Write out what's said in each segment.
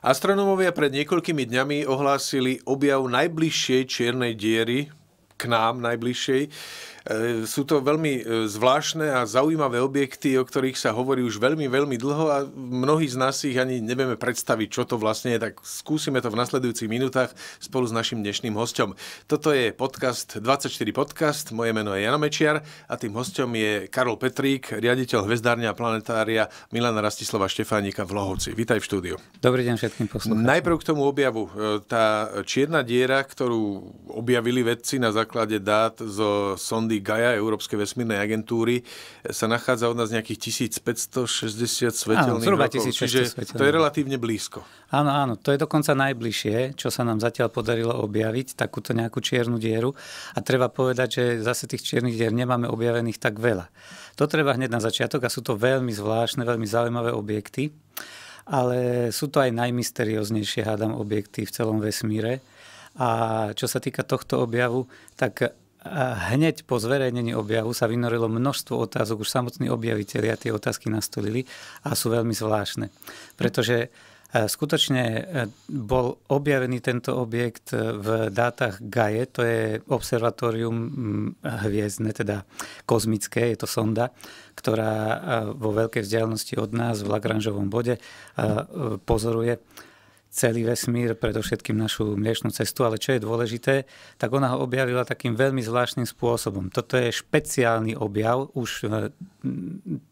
Astronómovia pred niekoľkými dňami ohlásili objav najbližšej čiernej diery, k nám najbližšej, E, sú to veľmi e, zvláštne a zaujímavé objekty, o ktorých sa hovorí už veľmi, veľmi dlho a mnohí z nás ich ani nevieme predstaviť, čo to vlastne je, tak skúsime to v nasledujúcich minútach spolu s našim dnešným hostom. Toto je podcast 24 podcast, moje meno je Jana Mečiar a tým hostom je Karol Petrík, riaditeľ hvezdárňa planetária Milana Rastislava Štefánika v Lohovci. Vítaj v štúdiu. Dobrý deň všetkým poslucháčom. Najprv k tomu objavu. E, tá čierna diera, ktorú objavili vedci na základe dát zo sondy GAIA, Európskej vesmírnej agentúry, sa nachádza od nás nejakých 1560 svetelných áno, zhruba rokov. 1600 čiže svetelných. to je relatívne blízko. Áno, áno, to je dokonca najbližšie, čo sa nám zatiaľ podarilo objaviť, takúto nejakú čiernu dieru. A treba povedať, že zase tých čiernych dier nemáme objavených tak veľa. To treba hneď na začiatok a sú to veľmi zvláštne, veľmi zaujímavé objekty ale sú to aj najmysterióznejšie, hádam, objekty v celom vesmíre. A čo sa týka tohto objavu, tak a hneď po zverejnení objavu sa vynorilo množstvo otázok, už samotní objavitelia tie otázky nastolili a sú veľmi zvláštne. Pretože e, skutočne e, bol objavený tento objekt e, v dátach Gae, to je observatórium hviezdne, teda kozmické, je to sonda, ktorá vo veľkej vzdialenosti od nás v Lagrangeovom bode pozoruje celý vesmír, predovšetkým našu mliečnú cestu, ale čo je dôležité, tak ona ho objavila takým veľmi zvláštnym spôsobom. Toto je špeciálny objav, už e,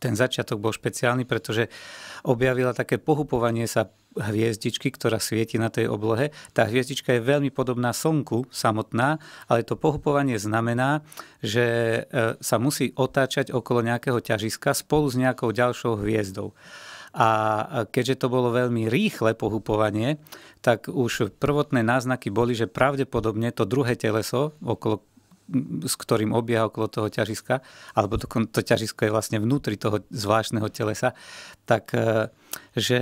ten začiatok bol špeciálny, pretože objavila také pohupovanie sa hviezdičky, ktorá svieti na tej oblohe. Tá hviezdička je veľmi podobná Slnku samotná, ale to pohupovanie znamená, že e, sa musí otáčať okolo nejakého ťažiska spolu s nejakou ďalšou hviezdou. A keďže to bolo veľmi rýchle pohupovanie, tak už prvotné náznaky boli, že pravdepodobne to druhé teleso, okolo, s ktorým obieha okolo toho ťažiska, alebo to, to ťažisko je vlastne vnútri toho zvláštneho telesa, tak e, že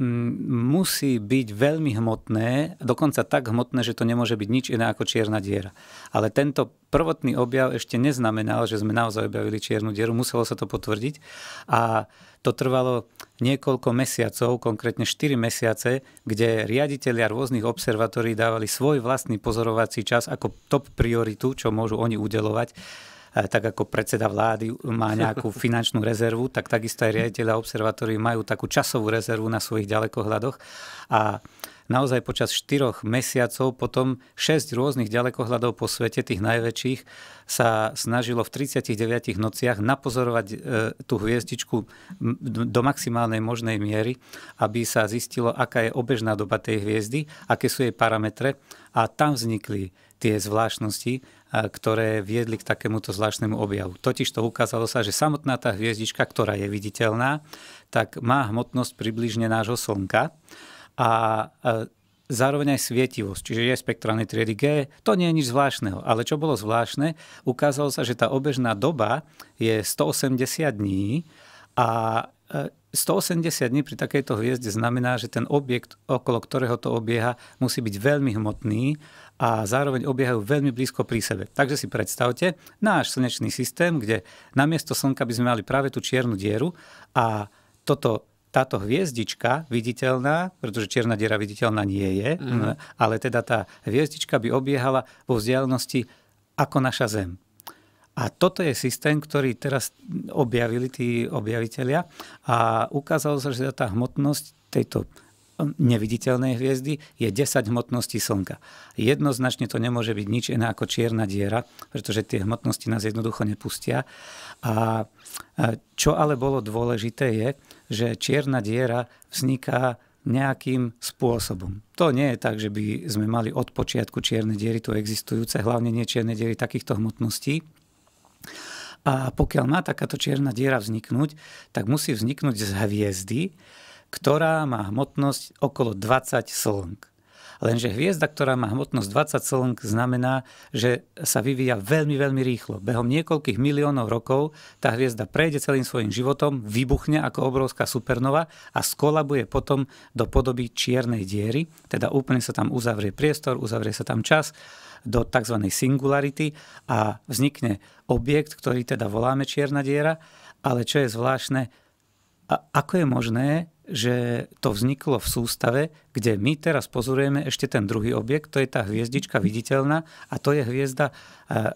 musí byť veľmi hmotné, dokonca tak hmotné, že to nemôže byť nič iné ako čierna diera. Ale tento prvotný objav ešte neznamenal, že sme naozaj objavili čiernu dieru, muselo sa to potvrdiť. A to trvalo niekoľko mesiacov, konkrétne 4 mesiace, kde riaditeľia rôznych observatórií dávali svoj vlastný pozorovací čas ako top prioritu, čo môžu oni udelovať tak ako predseda vlády má nejakú finančnú rezervu, tak takisto aj riaditeľa observatórií majú takú časovú rezervu na svojich ďalekohľadoch. A naozaj počas 4 mesiacov potom 6 rôznych ďalekohľadov po svete, tých najväčších, sa snažilo v 39 nociach napozorovať e, tú hviezdičku do maximálnej možnej miery, aby sa zistilo, aká je obežná doba tej hviezdy, aké sú jej parametre a tam vznikli tie zvláštnosti, e, ktoré viedli k takémuto zvláštnemu objavu. Totiž to ukázalo sa, že samotná tá hviezdička, ktorá je viditeľná, tak má hmotnosť približne nášho Slnka a zároveň aj svietivosť, čiže je spektrálne triedy G. To nie je nič zvláštneho, ale čo bolo zvláštne, ukázalo sa, že tá obežná doba je 180 dní a 180 e, dní pri takejto hviezde znamená, že ten objekt, okolo ktorého to obieha, musí byť veľmi hmotný a zároveň obiehajú veľmi blízko pri sebe. Takže si predstavte náš slnečný systém, kde namiesto Slnka by sme mali práve tú čiernu dieru a toto táto hviezdička viditeľná, pretože čierna diera viditeľná nie je, mm. ale teda tá hviezdička by obiehala vo vzdialenosti ako naša Zem. A toto je systém, ktorý teraz objavili tí objavitelia a ukázalo sa, že tá hmotnosť tejto hm, neviditeľnej hviezdy je 10 hmotností Slnka. Jednoznačne to nemôže byť nič iné ako čierna diera, pretože tie hmotnosti nás jednoducho nepustia. A čo ale bolo dôležité je, že čierna diera vzniká nejakým spôsobom. To nie je tak, že by sme mali od počiatku čierne diery tu existujúce, hlavne nie čierne diery takýchto hmotností. A pokiaľ má takáto čierna diera vzniknúť, tak musí vzniknúť z hviezdy, ktorá má hmotnosť okolo 20 slnk. Lenže hviezda, ktorá má hmotnosť 20 slnk, znamená, že sa vyvíja veľmi, veľmi rýchlo. Behom niekoľkých miliónov rokov tá hviezda prejde celým svojim životom, vybuchne ako obrovská supernova a skolabuje potom do podoby čiernej diery, teda úplne sa tam uzavrie priestor, uzavrie sa tam čas do tzv. singularity a vznikne objekt, ktorý teda voláme čierna diera, ale čo je zvláštne, a ako je možné, že to vzniklo v sústave, kde my teraz pozorujeme ešte ten druhý objekt, to je tá hviezdička viditeľná a to je hviezda e,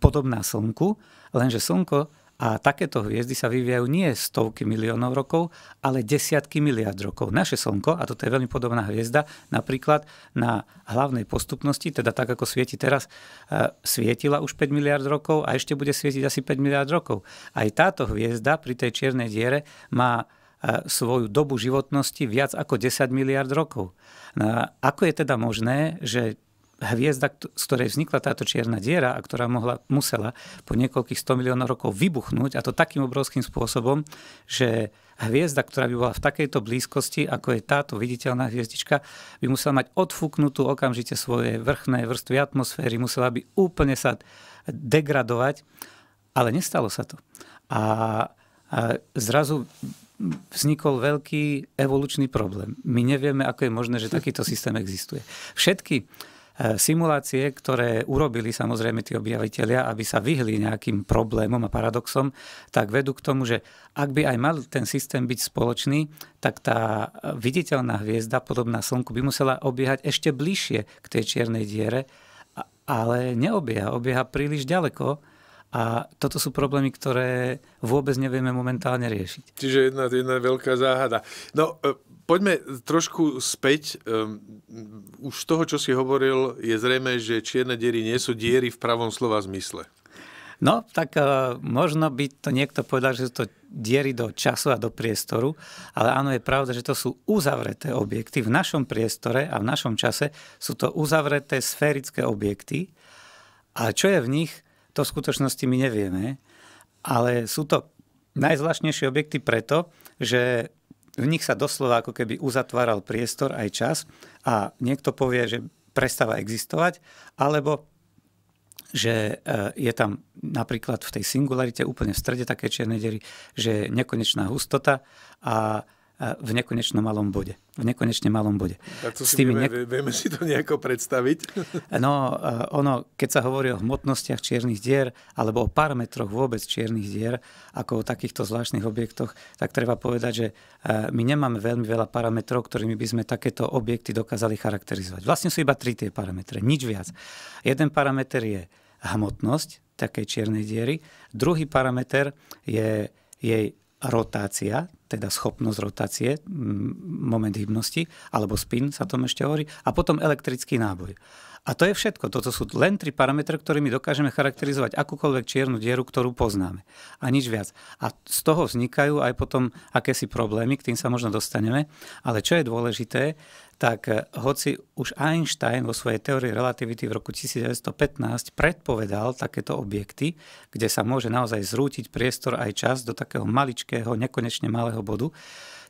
podobná Slnku, lenže Slnko a takéto hviezdy sa vyvíjajú nie stovky miliónov rokov, ale desiatky miliard rokov. Naše Slnko, a toto je veľmi podobná hviezda, napríklad na hlavnej postupnosti, teda tak ako svieti teraz, e, svietila už 5 miliard rokov a ešte bude svietiť asi 5 miliard rokov. Aj táto hviezda pri tej čiernej diere má svoju dobu životnosti viac ako 10 miliard rokov. No a ako je teda možné, že hviezda, z ktorej vznikla táto čierna diera a ktorá mohla, musela po niekoľkých 100 miliónov rokov vybuchnúť a to takým obrovským spôsobom, že hviezda, ktorá by bola v takejto blízkosti, ako je táto viditeľná hviezdička, by musela mať odfúknutú okamžite svoje vrchné vrstvy atmosféry, musela by úplne sa degradovať, ale nestalo sa to. A, a zrazu vznikol veľký evolučný problém. My nevieme, ako je možné, že takýto systém existuje. Všetky e, simulácie, ktoré urobili samozrejme tí objaviteľia, aby sa vyhli nejakým problémom a paradoxom, tak vedú k tomu, že ak by aj mal ten systém byť spoločný, tak tá e, viditeľná hviezda, podobná Slnku, by musela obiehať ešte bližšie k tej čiernej diere, ale neobieha, obieha príliš ďaleko, a toto sú problémy, ktoré vôbec nevieme momentálne riešiť. Čiže jedna, jedna veľká záhada. No, e, poďme trošku späť. Už z toho, čo si hovoril, je zrejme, že čierne diery nie sú diery v pravom slova zmysle. No, tak uh, možno by to niekto povedal, že sú to diery do času a do priestoru, ale áno, je pravda, že to sú uzavreté objekty. V našom priestore a v našom čase sú to uzavreté sférické objekty, a čo je v nich to v skutočnosti my nevieme, ale sú to najzvláštnejšie objekty preto, že v nich sa doslova ako keby uzatváral priestor aj čas a niekto povie, že prestáva existovať, alebo že e, je tam napríklad v tej singularite úplne v strede také čierne diery, že je nekonečná hustota a v nekonečnom malom bode. V nekonečne malom bode. Tak to si vieme, ne... vieme si to nejako predstaviť? No, ono, keď sa hovorí o hmotnostiach čiernych dier, alebo o parametroch vôbec čiernych dier, ako o takýchto zvláštnych objektoch, tak treba povedať, že my nemáme veľmi veľa parametrov, ktorými by sme takéto objekty dokázali charakterizovať. Vlastne sú iba tri tie parametre, nič viac. Jeden parameter je hmotnosť takej čiernej diery, druhý parameter je jej rotácia, teda schopnosť rotácie, moment hybnosti, alebo spin sa tom ešte hovorí, a potom elektrický náboj. A to je všetko. Toto sú len tri parametre, ktorými dokážeme charakterizovať akúkoľvek čiernu dieru, ktorú poznáme. A nič viac. A z toho vznikajú aj potom akési problémy, k tým sa možno dostaneme. Ale čo je dôležité, tak e, hoci už Einstein vo svojej teórii relativity v roku 1915 predpovedal takéto objekty, kde sa môže naozaj zrútiť priestor aj čas do takého maličkého, nekonečne malého zlého bodu,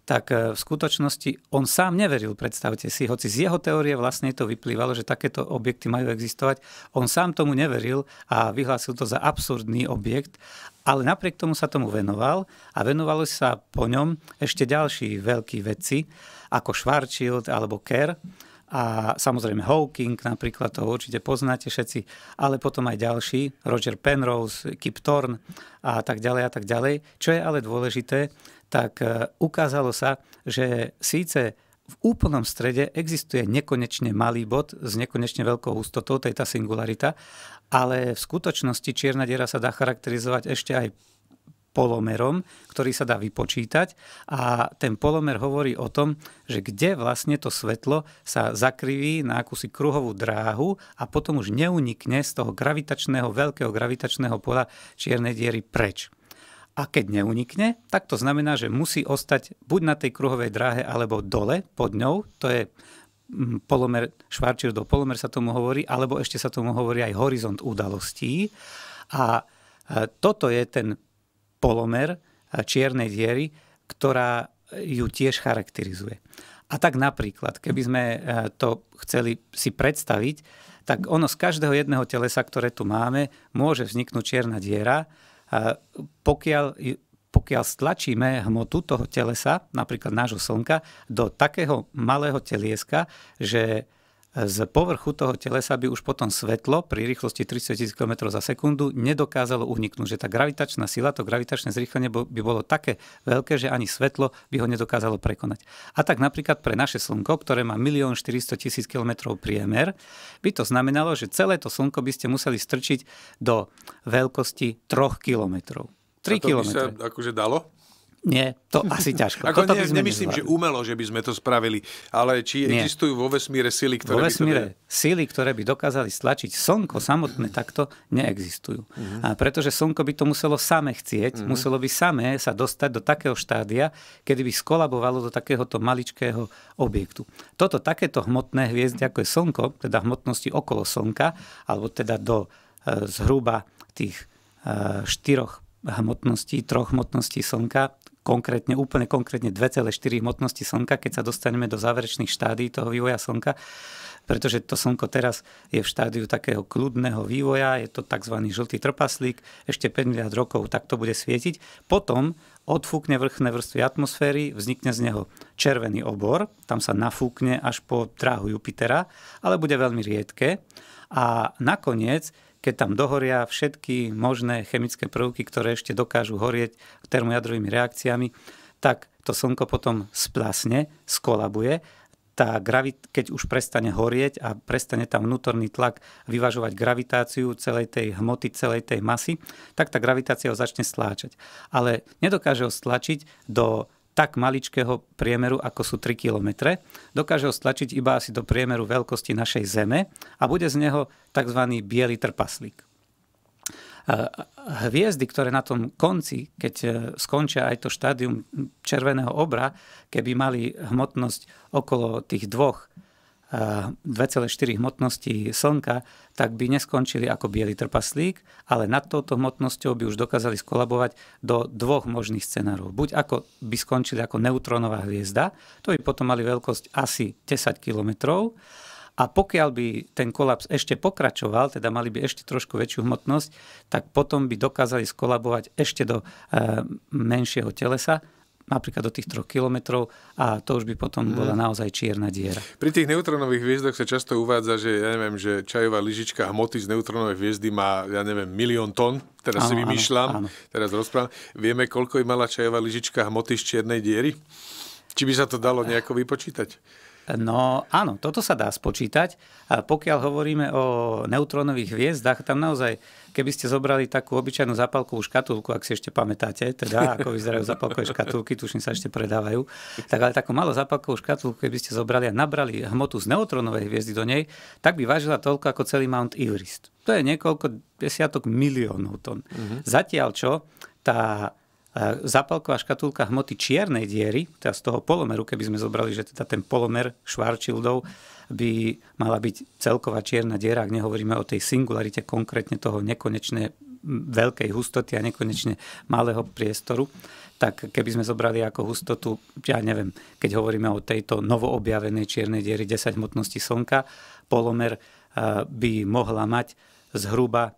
tak e, v skutočnosti on sám neveril, predstavte si, hoci z jeho teórie vlastne to vyplývalo, že takéto objekty majú existovať, on sám tomu neveril a vyhlásil to za absurdný objekt, ale napriek tomu sa tomu venoval a venovali sa po ňom ešte ďalší veľkí vedci, ako Schwarzschild alebo Kerr, a samozrejme Hawking, napríklad to určite poznáte všetci, ale potom aj ďalší, Roger Penrose, Kip Thorne a tak ďalej a tak ďalej. Čo je ale dôležité, tak e, ukázalo sa, že síce v úplnom strede existuje nekonečne malý bod s nekonečne veľkou hustotou, to je tá singularita, ale v skutočnosti čierna diera sa dá charakterizovať ešte aj polomerom, ktorý sa dá vypočítať a ten polomer hovorí o tom, že kde vlastne to svetlo sa zakriví na akúsi kruhovú dráhu a potom už neunikne z toho gravitačného, veľkého gravitačného pola čiernej diery preč a keď neunikne, tak to znamená, že musí ostať buď na tej kruhovej dráhe alebo dole pod ňou, to je mm, polomer, švarčír do polomer sa tomu hovorí, alebo ešte sa tomu hovorí aj horizont udalostí. A e, toto je ten polomer e, čiernej diery, ktorá ju tiež charakterizuje. A tak napríklad, keby sme e, to chceli si predstaviť, tak ono z každého jedného telesa, ktoré tu máme, môže vzniknúť čierna diera, pokiaľ, pokiaľ stlačíme hmotu toho telesa, napríklad nášho slnka, do takého malého telieska, že z povrchu toho telesa by už potom svetlo pri rýchlosti 30 km za sekundu nedokázalo uniknúť. Že tá gravitačná sila, to gravitačné zrýchlenie by bolo také veľké, že ani svetlo by ho nedokázalo prekonať. A tak napríklad pre naše Slnko, ktoré má 1 400 000 km priemer, by to znamenalo, že celé to Slnko by ste museli strčiť do veľkosti 3 km. 3 km. akože dalo? Nie, to asi ťažko. Ako Toto ne, by sme nemyslím, nezvládli. že umelo, že by sme to spravili, ale či Nie. existujú vo vesmíre sily, ktoré vo vesmíre by to... sily, ktoré by dokázali stlačiť slnko samotné takto, neexistujú. Uh-huh. A pretože slnko by to muselo same chcieť, uh-huh. muselo by samé sa dostať do takého štádia, kedy by skolabovalo do takéhoto maličkého objektu. Toto takéto hmotné hviezdy, ako je slnko, teda hmotnosti okolo slnka, alebo teda do e, zhruba tých e, štyroch hmotností, troch hmotností Slnka, konkrétne, úplne konkrétne 2,4 hmotnosti Slnka, keď sa dostaneme do záverečných štádí toho vývoja Slnka, pretože to Slnko teraz je v štádiu takého kľudného vývoja, je to tzv. žltý trpaslík, ešte 5 miliard rokov takto bude svietiť. Potom odfúkne vrchné vrstvy atmosféry, vznikne z neho červený obor, tam sa nafúkne až po dráhu Jupitera, ale bude veľmi riedke. A nakoniec keď tam dohoria všetky možné chemické prvky, ktoré ešte dokážu horieť termojadrovými reakciami, tak to slnko potom splasne, skolabuje tá gravit- keď už prestane horieť a prestane tam vnútorný tlak vyvažovať gravitáciu celej tej hmoty, celej tej masy, tak tá gravitácia ho začne stláčať. Ale nedokáže ho stlačiť do tak maličkého priemeru, ako sú 3 km. Dokáže ho stlačiť iba asi do priemeru veľkosti našej Zeme a bude z neho tzv. biely trpaslík. Hviezdy, ktoré na tom konci, keď e, skončia aj to štádium červeného obra, keby mali hmotnosť okolo tých dvoch 2,4 ehm, hmotnosti Slnka, tak by neskončili ako biely trpaslík, ale nad touto hmotnosťou by už dokázali skolabovať do dvoch možných scenárov. Buď ako by skončili ako neutrónová hviezda, to by potom mali veľkosť asi 10 kilometrov, a pokiaľ by ten kolaps ešte pokračoval, teda mali by ešte trošku väčšiu hmotnosť, tak potom by dokázali skolabovať ešte do e, menšieho telesa, napríklad do tých 3 kilometrov a to už by potom mhm. bola naozaj čierna diera. Pri tých neutronových hviezdoch sa často uvádza, že ja neviem, že čajová lyžička hmoty z neutronovej hviezdy má, ja neviem, milión tón, teraz áno, si vymýšľam, áno, áno. teraz rozprávam. Vieme, koľko je mala čajová lyžička hmoty z čiernej diery? Či by sa to dalo nejako vypočítať? No áno, toto sa dá spočítať. A pokiaľ hovoríme o neutrónových hviezdach, tam naozaj, keby ste zobrali takú obyčajnú zapalkovú škatulku, ak si ešte pamätáte, teda ako vyzerajú zapalkové škatulky, tuším sa ešte predávajú, tak ale takú malú zapalkovú škatulku, keby ste zobrali a nabrali hmotu z neutrónovej hviezdy do nej, tak by vážila toľko ako celý Mount Everest. To je niekoľko desiatok miliónov tón. Mm-hmm. Zatiaľ čo tá E, Zapalková škatulka hmoty čiernej diery, teda z toho polomeru, keby sme zobrali, že teda ten polomer Schwarzschildov by mala byť celková čierna diera, ak nehovoríme o tej singularite konkrétne toho nekonečne veľkej hustoty a nekonečne malého priestoru, tak keby sme zobrali ako hustotu, ja neviem, keď hovoríme o tejto novoobjavenej čiernej diery 10 hmotnosti Slnka, polomer e, by mohla mať zhruba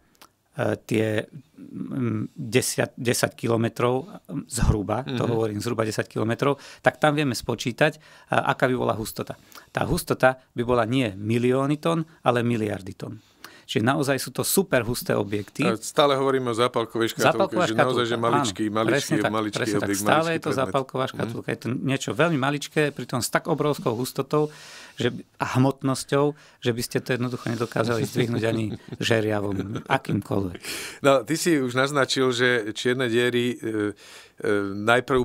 E, tie 10, mm, 10 kilometrov mm, zhruba, to mm-hmm. hovorím zhruba 10 kilometrov, tak tam vieme spočítať, e, aká by bola hustota. Tá hustota by bola nie milióny tón, ale miliardy tón. Čiže naozaj sú to super husté objekty. A stále hovoríme o zápalkovej škatulke, zápalková že škatulka, naozaj, že maličký, áno, maličký, presne maličký presne objekt, tak, Stále je to zápalková mhm. škatulka. Mm. Je to niečo veľmi maličké, pritom s tak obrovskou hustotou že, a hmotnosťou, že by ste to jednoducho nedokázali zdvihnúť ani žeriavom, akýmkoľvek. No, ty si už naznačil, že čierne diery e, e, najprv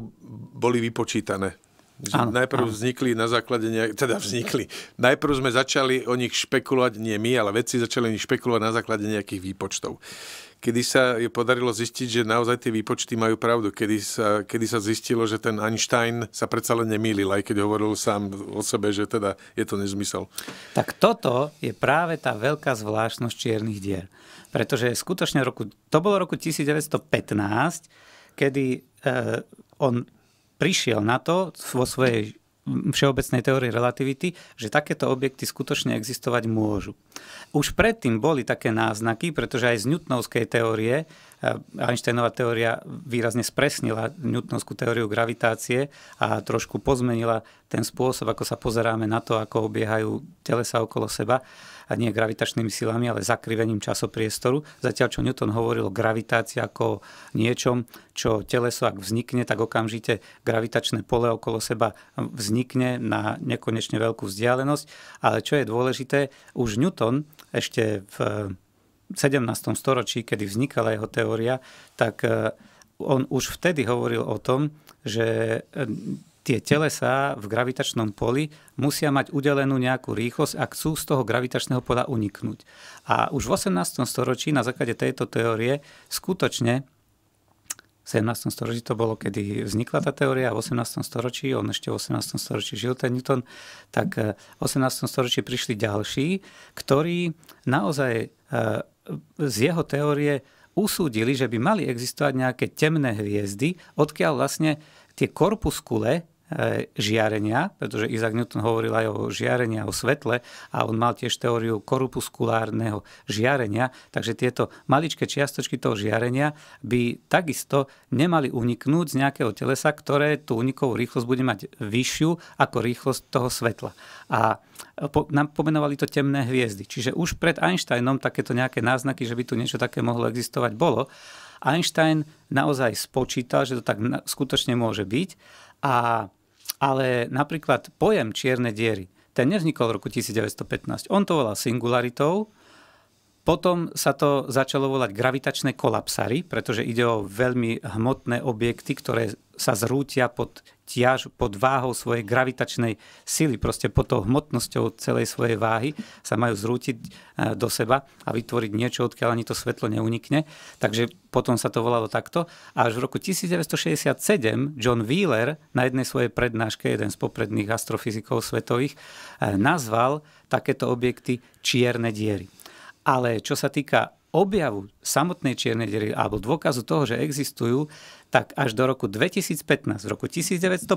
boli vypočítané Áno, Najprv áno. vznikli na základe, nejak, teda vznikli. Najprv sme začali o nich špekulovať, nie my, ale vedci začali o nich špekulovať na základe nejakých výpočtov. Kedy sa je podarilo zistiť, že naozaj tie výpočty majú pravdu. Kedy sa, kedy sa zistilo, že ten Einstein sa predsa len nemýlil, aj keď hovoril sám o sebe, že teda je to nezmysel. Tak toto je práve tá veľká zvláštnosť čiernych dier. Pretože skutočne roku, to bolo roku 1915, kedy e, on prišiel na to vo svojej všeobecnej teórii relativity, že takéto objekty skutočne existovať môžu. Už predtým boli také náznaky, pretože aj z Newtonovskej teórie, eh, Einsteinová teória výrazne spresnila Newtonovskú teóriu gravitácie a trošku pozmenila ten spôsob, ako sa pozeráme na to, ako obiehajú telesa okolo seba a nie gravitačnými silami, ale zakrivením časopriestoru. Zatiaľ, čo Newton hovoril o gravitácii ako niečom, čo teleso, ak vznikne, tak okamžite gravitačné pole okolo seba vznikne na nekonečne veľkú vzdialenosť. Ale čo je dôležité, už Newton ešte v 17. Eh, storočí, kedy vznikala jeho teória, tak eh, on už vtedy hovoril o tom, že eh, tie telesá v gravitačnom poli musia mať udelenú nejakú rýchlosť, ak chcú z toho gravitačného pola uniknúť. A už v 18. storočí na základe tejto teórie skutočne v 17. storočí to bolo, kedy vznikla tá teória, v 18. storočí, on ešte v 18. storočí žil ten Newton, tak e, v 18. storočí prišli ďalší, ktorí naozaj e, z jeho teórie usúdili, že by mali existovať nejaké temné hviezdy, odkiaľ vlastne tie korpuskule E, žiarenia, pretože Isaac Newton hovoril aj o žiarenia, o svetle a on mal tiež teóriu korupuskulárneho žiarenia, takže tieto maličké čiastočky toho žiarenia by takisto nemali uniknúť z nejakého telesa, ktoré tú unikovú rýchlosť bude mať vyššiu ako rýchlosť toho svetla. A po, nám pomenovali to temné hviezdy. Čiže už pred Einsteinom takéto nejaké náznaky, že by tu niečo také mohlo existovať, bolo. Einstein naozaj spočítal, že to tak skutočne môže byť a, ale napríklad pojem čierne diery, ten nevznikol v roku 1915. On to volal singularitou, potom sa to začalo volať gravitačné kolapsary, pretože ide o veľmi hmotné objekty, ktoré sa zrútia pod tiaž, pod váhou svojej gravitačnej sily, proste pod tou hmotnosťou celej svojej váhy sa majú zrútiť e, do seba a vytvoriť niečo, odkiaľ ani to svetlo neunikne. Takže potom sa to volalo takto. A až v roku 1967 John Wheeler na jednej svojej prednáške, jeden z popredných astrofyzikov svetových, e, nazval takéto objekty čierne diery. Ale čo sa týka objavu samotnej čiernej diery alebo dôkazu toho, že existujú, tak až do roku 2015, v roku 1915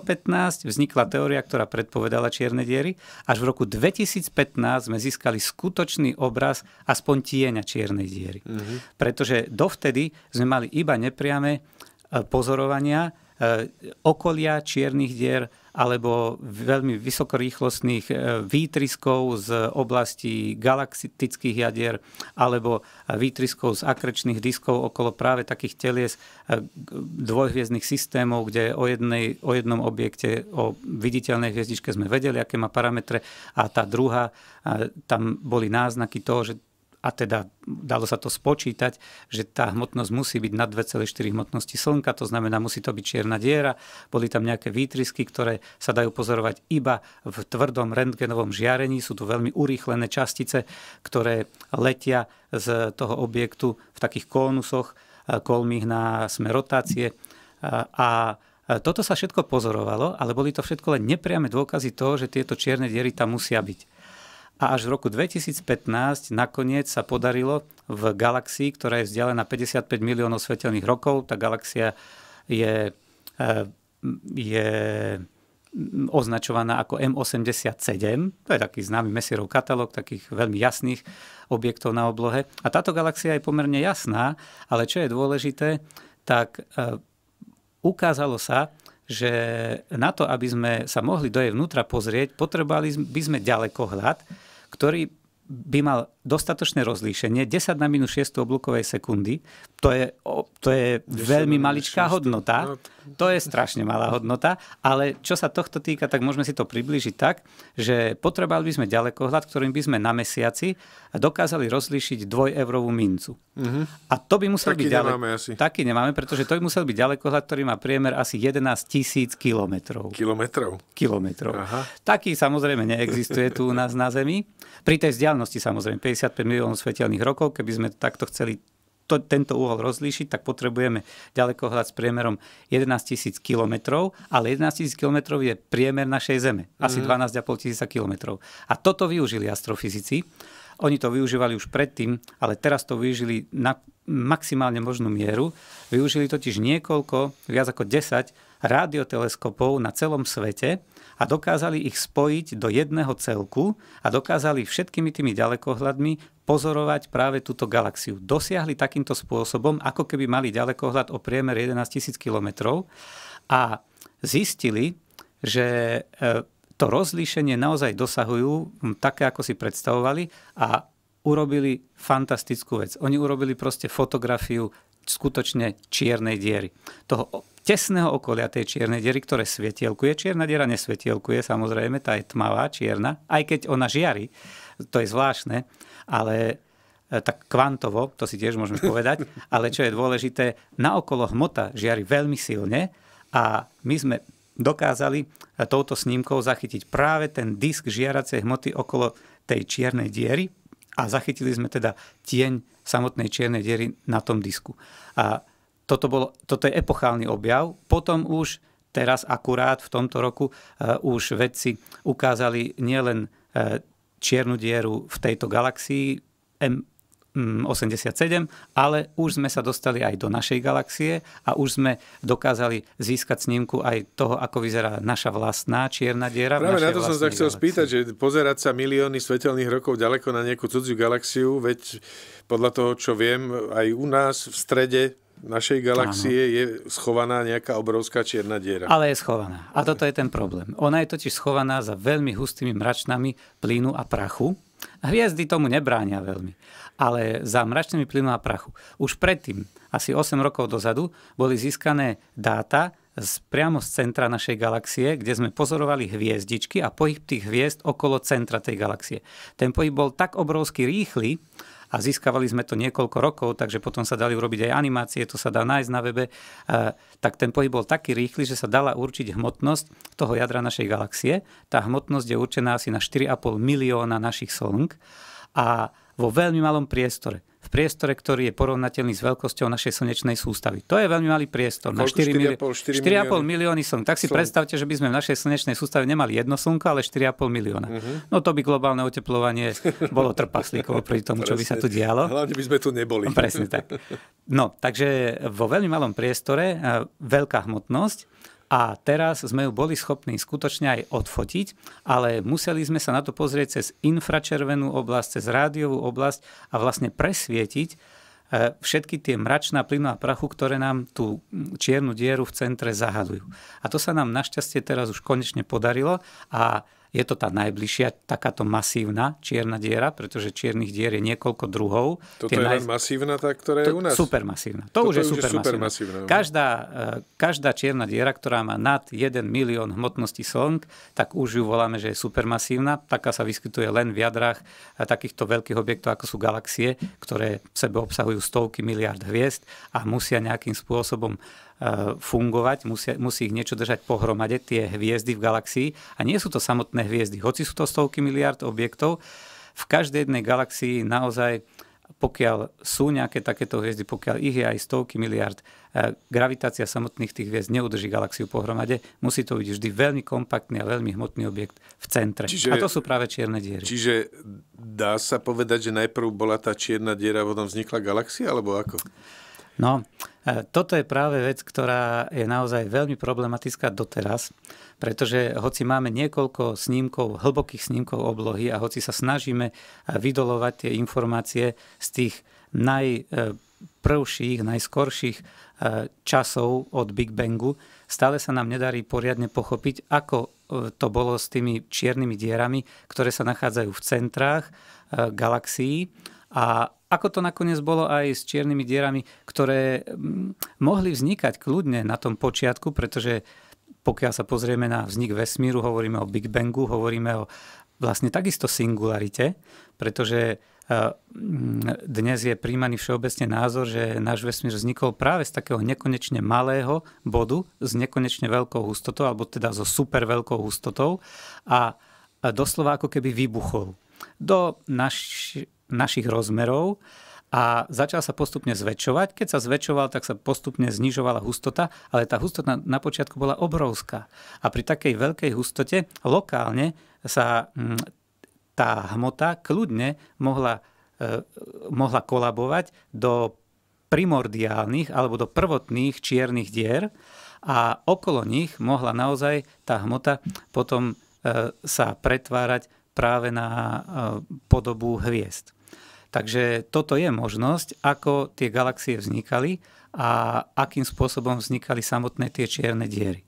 vznikla teória, ktorá predpovedala čierne diery. Až v roku 2015 sme získali skutočný obraz aspoň tieňa čiernej diery. Uh-huh. Pretože dovtedy sme mali iba nepriame e, pozorovania e, okolia čiernych dier alebo veľmi vysokorýchlostných e, výtriskov z oblasti galaktických jadier alebo výtriskov z akrečných diskov okolo práve takých telies e, dvojhviezdnych systémov, kde o, jednej, o jednom objekte, o viditeľnej hviezdičke sme vedeli, aké má parametre a tá druhá, tam boli náznaky toho, že a teda dalo sa to spočítať, že tá hmotnosť musí byť na 2,4 hmotnosti Slnka, to znamená, musí to byť čierna diera. Boli tam nejaké výtrysky, ktoré sa dajú pozorovať iba v tvrdom rentgenovom žiarení. Sú tu veľmi urýchlené častice, ktoré letia z toho objektu v takých kónusoch e, kolmých na sme rotácie. E, a e, toto sa všetko pozorovalo, ale boli to všetko len nepriame dôkazy toho, že tieto čierne diery tam musia byť a až v roku 2015 nakoniec sa podarilo v galaxii, ktorá je vzdialená 55 miliónov svetelných rokov, tá galaxia je, eh, je označovaná ako M87, to je taký známy mesierov katalóg, takých veľmi jasných objektov na oblohe. A táto galaxia je pomerne jasná, ale čo je dôležité, tak eh, ukázalo sa, že na to, aby sme sa mohli do jej vnútra pozrieť, potrebovali by sme ďalekohľad, ktorý by mal dostatočné rozlíšenie 10 na minus 6 oblúkovej sekundy, to je, to je veľmi maličká hodnota. No. To je strašne malá hodnota, ale čo sa tohto týka, tak môžeme si to priblížiť tak, že potrebovali by sme ďalekohľad, ktorým by sme na mesiaci dokázali rozlíšiť dvojeurovú mincu. Uh-huh. A to by musel Taký byť ďalek... nemáme asi. Taký nemáme, pretože to by musel byť ďalekohľad, ktorý má priemer asi 11 tisíc kilometrov. Kilometrov? Kilometrov. Aha. Taký samozrejme neexistuje tu u nás na Zemi. Pri tej vzdialenosti samozrejme 55 miliónov svetelných rokov, keby sme takto chceli to, tento úhol rozlíšiť, tak potrebujeme hľad s priemerom 11 000 kilometrov, ale 11 000 km je priemer našej Zeme, asi mm. 12,5 tisíca kilometrov. A toto využili astrofyzici. Oni to využívali už predtým, ale teraz to využili na maximálne možnú mieru. Využili totiž niekoľko, viac ako 10 radioteleskopov na celom svete, a dokázali ich spojiť do jedného celku a dokázali všetkými tými ďalekohľadmi pozorovať práve túto galaxiu. Dosiahli takýmto spôsobom, ako keby mali ďalekohľad o priemer 11 000 km a zistili, že e, to rozlíšenie naozaj dosahujú také, ako si predstavovali a urobili fantastickú vec. Oni urobili proste fotografiu skutočne čiernej diery. Toho tesného okolia tej čiernej diery, ktoré svetielkuje. Čierna diera nesvetielkuje, samozrejme, tá je tmavá, čierna, aj keď ona žiari, to je zvláštne, ale e, tak kvantovo, to si tiež môžeme povedať, ale čo je dôležité, na okolo hmota žiari veľmi silne a my sme dokázali e, touto snímkou zachytiť práve ten disk žiaracej hmoty okolo tej čiernej diery, a zachytili sme teda tieň samotnej čiernej diery na tom disku. A toto, bolo, toto je epochálny objav. Potom už teraz akurát v tomto roku uh, už vedci ukázali nielen uh, čiernu dieru v tejto galaxii M 87, mm, ale už sme sa dostali aj do našej galaxie a už sme dokázali získať snímku aj toho, ako vyzerá naša vlastná čierna diera. Práve na to som sa chcel spýtať, že pozerať sa milióny svetelných rokov ďaleko na nejakú cudziu galaxiu, veď podľa toho, čo viem, aj u nás v strede našej galaxie ano. je schovaná nejaká obrovská čierna diera. Ale je schovaná. A toto je ten problém. Ona je totiž schovaná za veľmi hustými mračnami plynu a prachu. Hviezdy tomu nebránia veľmi ale za mračnými plynom a prachu. Už predtým, asi 8 rokov dozadu, boli získané dáta z, priamo z centra našej galaxie, kde sme pozorovali hviezdičky a pohyb tých hviezd okolo centra tej galaxie. Ten pohyb bol tak obrovský rýchly, a získavali sme to niekoľko rokov, takže potom sa dali urobiť aj animácie, to sa dá nájsť na webe, tak ten pohyb bol taký rýchly, že sa dala určiť hmotnosť toho jadra našej galaxie. Tá hmotnosť je určená asi na 4,5 milióna našich slnk a vo veľmi malom priestore. V priestore, ktorý je porovnateľný s veľkosťou našej slnečnej sústavy. To je veľmi malý priestor. Na 4, 4,5, 4 milióny, milióny slnk. Tak si slnk. predstavte, že by sme v našej slnečnej sústave nemali jedno slnko, ale 4,5 milióna. Uh-huh. No to by globálne oteplovanie bolo trpaslíkovo proti tomu, čo by sa tu dialo. Hlavne by sme tu neboli. Presne tak. No, takže vo veľmi malom priestore e, veľká hmotnosť a teraz sme ju boli schopní skutočne aj odfotiť, ale museli sme sa na to pozrieť cez infračervenú oblasť, cez rádiovú oblasť a vlastne presvietiť e, všetky tie mračná plynu a prachu, ktoré nám tú čiernu dieru v centre zahadujú. A to sa nám našťastie teraz už konečne podarilo a je to tá najbližšia, takáto masívna čierna diera, pretože čiernych dier je niekoľko druhov. Toto Tie je naj... len masívna, tá, ktorá je to, u nás? Supermasívna. To Toto už je supermasívna. supermasívna. No. Každá, e, každá čierna diera, ktorá má nad 1 milión hmotnosti slnk, tak už ju voláme, že je supermasívna. Taká sa vyskytuje len v jadrách, e, takýchto veľkých objektov, ako sú galaxie, ktoré v sebe obsahujú stovky miliard hviezd a musia nejakým spôsobom Eh, fungovať, musia musí ich niečo držať pohromade, tie hviezdy v galaxii. A nie sú to samotné hviezdy, hoci sú to stovky miliard objektov, v každej jednej galaxii naozaj pokiaľ sú nejaké takéto hviezdy, pokiaľ ich je aj stovky miliard, eh, gravitácia samotných tých hviezd neudrží galaxiu pohromade, musí to byť vždy veľmi kompaktný a veľmi hmotný objekt v centre. Čiže, a to sú práve čierne diery. Čiže dá sa povedať, že najprv bola tá čierna diera, potom vznikla galaxia, alebo ako? No, e, toto je práve vec, ktorá je naozaj veľmi problematická doteraz, pretože hoci máme niekoľko snímkov, hlbokých snímkov oblohy a hoci sa snažíme e, vydolovať tie informácie z tých najprvších, e, najskorších časov od Big Bangu, stále sa nám nedarí poriadne pochopiť, ako to bolo s tými čiernymi dierami, ktoré sa nachádzajú v centrách galaxií a ako to nakoniec bolo aj s čiernymi dierami, ktoré mm, mohli vznikať kľudne na tom počiatku, pretože pokiaľ sa pozrieme na vznik vesmíru, hovoríme o Big Bangu, hovoríme o vlastne takisto singularite, pretože e, mm, dnes je príjmaný všeobecne názor, že náš vesmír vznikol práve z takého nekonečne malého bodu s nekonečne veľkou hustotou, alebo teda so super veľkou hustotou a doslova ako keby vybuchol. Do naš, našich rozmerov a začal sa postupne zväčšovať. Keď sa zväčšoval, tak sa postupne znižovala hustota, ale tá hustota na počiatku bola obrovská. A pri takej veľkej hustote lokálne sa mm, tá hmota kľudne mohla, eh, mohla kolabovať do primordiálnych alebo do prvotných čiernych dier a okolo nich mohla naozaj tá hmota potom eh, sa pretvárať práve na eh, podobu hviezd. Takže toto je možnosť, ako tie galaxie vznikali a akým spôsobom vznikali samotné tie čierne diery. E,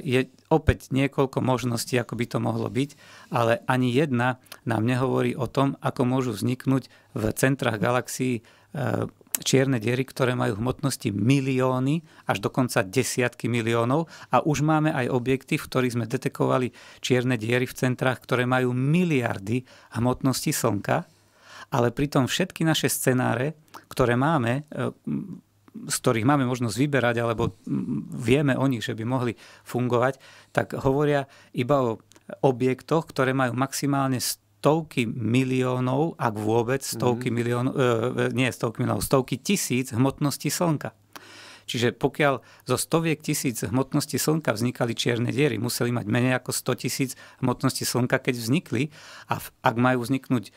je opäť niekoľko možností, ako by to mohlo byť, ale ani jedna nám nehovorí o tom, ako môžu vzniknúť v centrách galaxií e, čierne diery, ktoré majú hmotnosti milióny, až dokonca desiatky miliónov. A už máme aj objekty, v ktorých sme detekovali čierne diery v centrách, ktoré majú miliardy hmotnosti Slnka ale pritom všetky naše scenáre, ktoré máme, e, z ktorých máme možnosť vyberať, alebo vieme o nich, že by mohli fungovať, tak hovoria iba o objektoch, ktoré majú maximálne stovky miliónov, ak vôbec stovky mm-hmm. miliónov, e, e, nie stovky miliónov, stovky tisíc hmotnosti Slnka. Čiže pokiaľ zo stoviek tisíc hmotnosti Slnka vznikali čierne diery, museli mať menej ako 100 tisíc hmotnosti Slnka, keď vznikli. A ak majú vzniknúť e,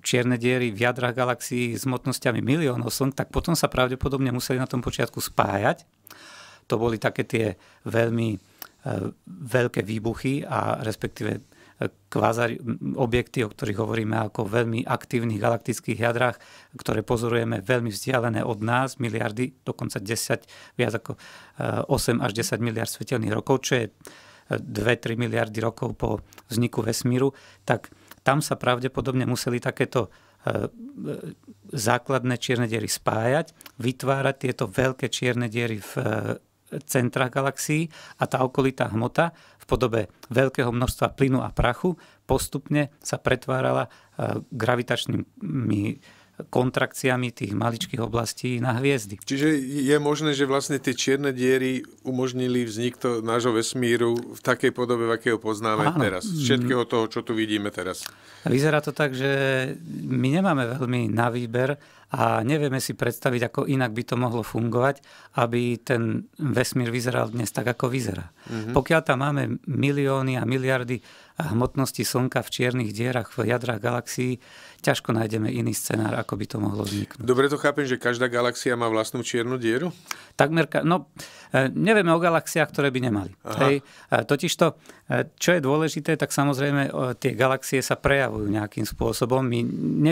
čierne diery v jadrach galaxií s hmotnosťami miliónov sln, tak potom sa pravdepodobne museli na tom počiatku spájať. To boli také tie veľmi e, veľké výbuchy a respektíve e, kvázari objekty, o ktorých hovoríme ako veľmi aktívnych galaktických jadrách, ktoré pozorujeme veľmi vzdialené od nás, miliardy, dokonca 10, viac ako 8 e, až 10 miliard svetelných rokov, čo je 2-3 miliardy rokov po vzniku vesmíru, tak tam sa pravdepodobne museli takéto e, e, základné čierne diery spájať, vytvárať tieto veľké čierne diery v e, centrách galaxií a tá okolitá hmota v podobe veľkého množstva plynu a prachu postupne sa pretvárala gravitačnými kontrakciami tých maličkých oblastí na hviezdy. Čiže je možné, že vlastne tie čierne diery umožnili vznik to nášho vesmíru v takej podobe, v akého poznáme Áno. teraz. Všetkého toho, čo tu vidíme teraz. Vyzerá to tak, že my nemáme veľmi na výber a nevieme si predstaviť, ako inak by to mohlo fungovať, aby ten vesmír vyzeral dnes tak, ako vyzerá. Mm-hmm. Pokiaľ tam máme milióny a miliardy hmotnosti Slnka v čiernych dierach v jadrach galaxií, ťažko nájdeme iný scenár, ako by to mohlo vzniknúť. Dobre to chápem, že každá galaxia má vlastnú čiernu dieru? Takmer, no e, nevieme o galaxiách, ktoré by nemali. Hej, e, totižto, e, čo je dôležité, tak samozrejme tie galaxie sa prejavujú nejakým spôsobom. My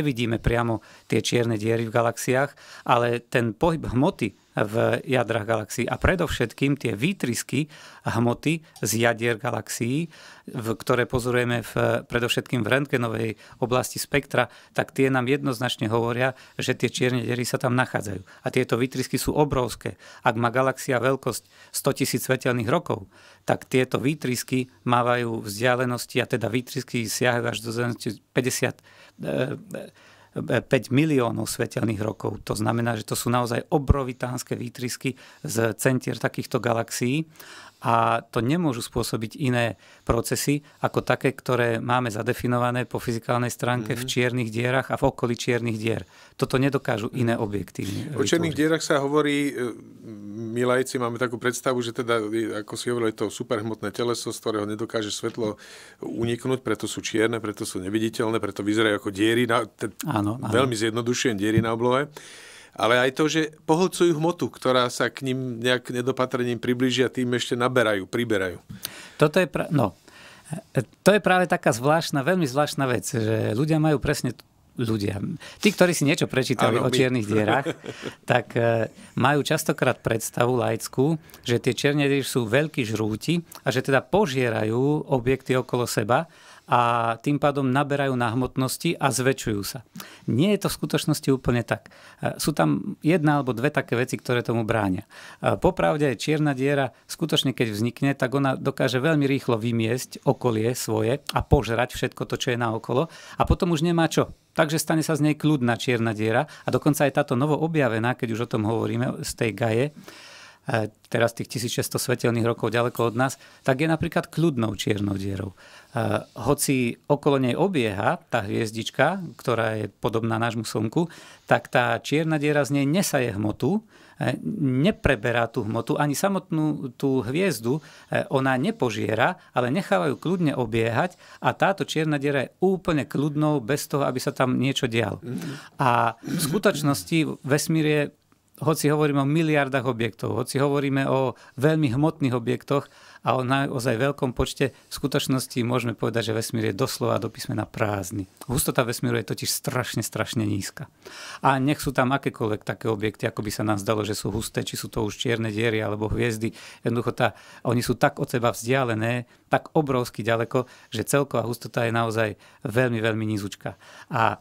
nevidíme priamo tie čierne diery v galaxiách, ale ten pohyb hmoty v jadrach galaxií a predovšetkým tie výtrysky hmoty z jadier galaxií, ktoré pozorujeme v, predovšetkým v rentgenovej oblasti spektra, tak tie nám jednoznačne hovoria, že tie čierne diery sa tam nachádzajú. A tieto výtrysky sú obrovské. Ak má galaxia veľkosť 100 000 svetelných rokov, tak tieto výtrysky mávajú vzdialenosti a teda výtrysky siahajú až do 50 e, e 5 miliónov svetelných rokov. To znamená, že to sú naozaj obrovitánske výtrysky z centier takýchto galaxií a to nemôžu spôsobiť iné procesy ako také, ktoré máme zadefinované po fyzikálnej stránke mm-hmm. v mhm. čiernych dierach a v okolí čiernych dier. Toto nedokážu mhm. iné objekty. O čiernych dierach sa hovorí, e, my lajci máme takú predstavu, že teda, e, ako si hovorili, to superhmotné teleso, z ktorého nedokáže svetlo uniknúť, preto sú čierne, preto sú neviditeľné, preto vyzerajú ako diery, na, te, áno, áno. veľmi zjednodušujem, diery na oblohe ale aj to, že pohľcujú hmotu, ktorá sa k ním nejak nedopatrením približia, tým ešte naberajú, priberajú. Toto je, pra- no, to je práve taká zvláštna, veľmi zvláštna vec, že ľudia majú presne ľudia. Tí, ktorí si niečo prečítali ano, o čiernych my. dierach, tak e, majú častokrát predstavu laickú, že tie čierne diery sú veľkí žrúti a že teda požierajú objekty okolo seba a tým pádom naberajú na hmotnosti a zväčšujú sa. Nie je to v skutočnosti úplne tak. E, sú tam jedna alebo dve také veci, ktoré tomu bránia. E, popravde čierna diera skutočne keď vznikne, tak ona dokáže veľmi rýchlo vymiesť okolie svoje a požrať všetko to, čo je naokolo a potom už nemá čo. Takže stane sa z nej kľudná čierna diera a dokonca aj táto novo objavená, keď už o tom hovoríme, z tej gaje, E, teraz tých 1600 svetelných rokov ďaleko od nás, tak je napríklad kľudnou čiernou dierou. E, hoci okolo nej obieha tá hviezdička, ktorá je podobná nášmu Slnku, tak tá čierna diera z nej nesaje hmotu, e, nepreberá tú hmotu, ani samotnú tú hviezdu ona nepožiera, ale nechávajú kľudne obiehať a táto čierna diera je úplne kľudnou, bez toho, aby sa tam niečo dialo. Mhm. A v skutočnosti vesmír je hoci hovoríme o miliardách objektov, hoci hovoríme o veľmi hmotných objektoch a o naozaj veľkom počte, v skutočnosti môžeme povedať, že vesmír je doslova do písmena prázdny. Hustota vesmíru je totiž strašne, strašne nízka. A nech sú tam akékoľvek také objekty, ako by sa nám zdalo, že sú husté, či sú to už čierne diery alebo hviezdy. Jednoducho tá, oni sú tak od seba vzdialené, tak obrovsky ďaleko, že celková hustota je naozaj veľmi, veľmi nízučka. A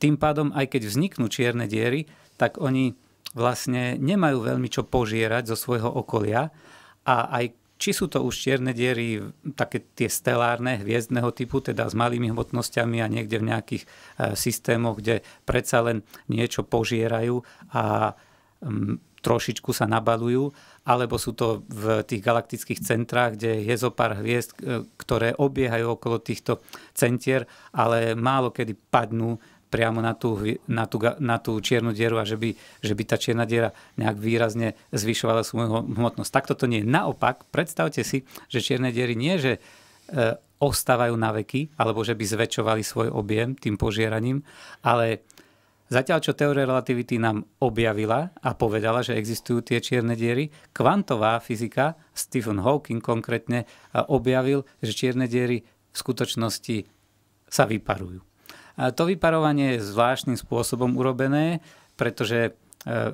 tým pádom, aj keď vzniknú čierne diery, tak oni vlastne nemajú veľmi čo požierať zo svojho okolia a aj či sú to už čierne diery, také tie stelárne, hviezdného typu, teda s malými hmotnosťami a niekde v nejakých e, systémoch, kde predsa len niečo požierajú a mm, trošičku sa nabalujú, alebo sú to v tých galaktických centrách, kde je zo pár hviezd, e, ktoré obiehajú okolo týchto centier, ale málo kedy padnú priamo na tú, na tú, na tú čiernu dieru a že by, že by tá čierna diera nejak výrazne zvyšovala svoju hmotnosť. Takto to nie je. Naopak, predstavte si, že čierne diery nie, že e, ostávajú na veky, alebo že by zväčšovali svoj objem tým požieraním, ale zatiaľ čo teória relativity nám objavila a povedala, že existujú tie čierne diery, kvantová fyzika, Stephen Hawking konkrétne, objavil, že čierne diery v skutočnosti sa vyparujú to vyparovanie je zvláštnym spôsobom urobené, pretože e,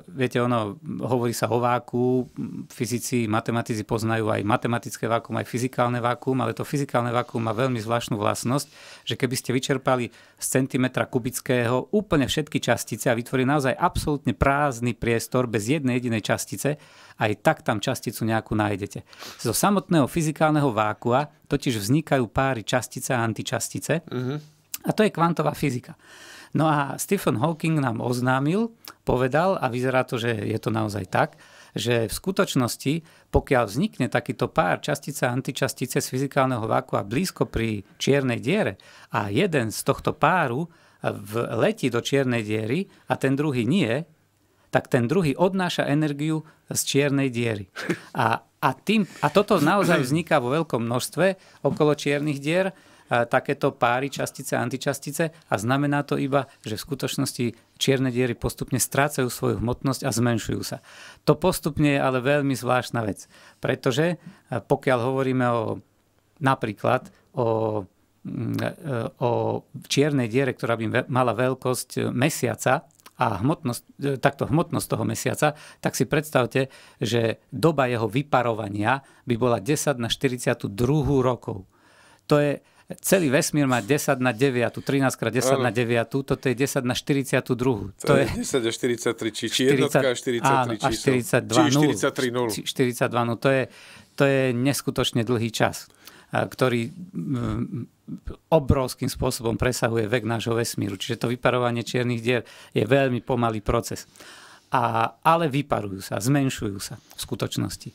viete, ono, hovorí sa o váku, fyzici, matematici poznajú aj matematické vákum, aj fyzikálne vákum, ale to fyzikálne vákum má veľmi zvláštnu vlastnosť, že keby ste vyčerpali z centimetra kubického úplne všetky častice a vytvorili naozaj absolútne prázdny priestor bez jednej jedinej častice, aj tak tam časticu nejakú nájdete. Zo samotného fyzikálneho vákua totiž vznikajú páry častice a antičastice, uh-huh a to je kvantová fyzika. No a Stephen Hawking nám oznámil, povedal a vyzerá to, že je to naozaj tak, že v skutočnosti, pokiaľ vznikne takýto pár častice a antičastice z fyzikálneho vákua blízko pri čiernej diere a jeden z tohto páru v, letí do čiernej diery a ten druhý nie, tak ten druhý odnáša energiu z čiernej diery. A, a, tým, a toto naozaj vzniká vo veľkom množstve okolo čiernych dier takéto páry častice a antičastice a znamená to iba, že v skutočnosti čierne diery postupne strácajú svoju hmotnosť a zmenšujú sa. To postupne je ale veľmi zvláštna vec, pretože pokiaľ hovoríme o napríklad o, mm, e, o čiernej diere, ktorá by mala veľkosť mesiaca, a hmotnosť, e, takto hmotnosť toho mesiaca, tak si predstavte, že doba jeho vyparovania by bola 10 na 42 rokov. To je, celý vesmír má 10 na 9, 13 x 10 ano. na 9, toto je 10 na 42. To, to je 10 na 43, či, či 40, jednotka 43 áno, a 42, či 43, 0. 42, no To, je, to je neskutočne dlhý čas, ktorý obrovským spôsobom presahuje vek nášho vesmíru. Čiže to vyparovanie čiernych dier je veľmi pomalý proces. A, ale vyparujú sa, zmenšujú sa v skutočnosti.